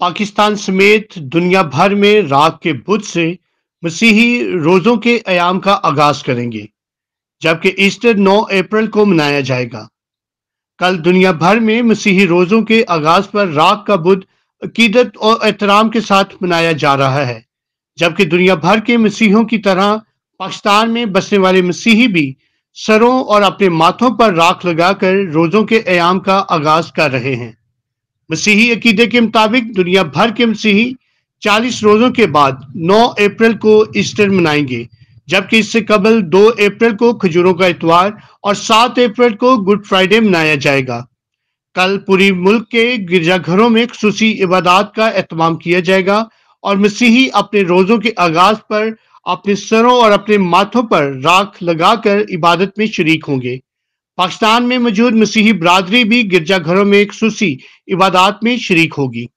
पाकिस्तान समेत दुनिया भर में राग के बुध से मसीही रोज़ों के आयाम का आगाज करेंगे जबकि ईस्टर 9 अप्रैल को मनाया जाएगा कल दुनिया भर में मसीही रोज़ों के आगाज पर राग का बुध अकीदत और एहतराम के साथ मनाया जा रहा है जबकि दुनिया भर के मसीहों की तरह पाकिस्तान में बसने वाले मसीही भी सरों और अपने माथों पर राख लगाकर रोज़ों के आयाम का आगाज कर रहे हैं मसीही अकीदे के मुताबिक दुनिया भर के मसीही 40 रोज़ों के बाद 9 अप्रैल को ईस्टर मनाएंगे जबकि इससे कबल 2 अप्रैल को खजूरों का इतवार और 7 अप्रैल को गुड फ्राइडे मनाया जाएगा कल पूरी मुल्क के गिरजाघरों में खसूस इबादत का अहतमाम किया जाएगा और मसीही अपने रोज़ों के आगाज पर अपने सरों और अपने माथों पर राख लगाकर इबादत में शरीक होंगे पाकिस्तान में मौजूद मसीही बरदरी भी गिरजाघरों में खसूसी इबादत में शरीक होगी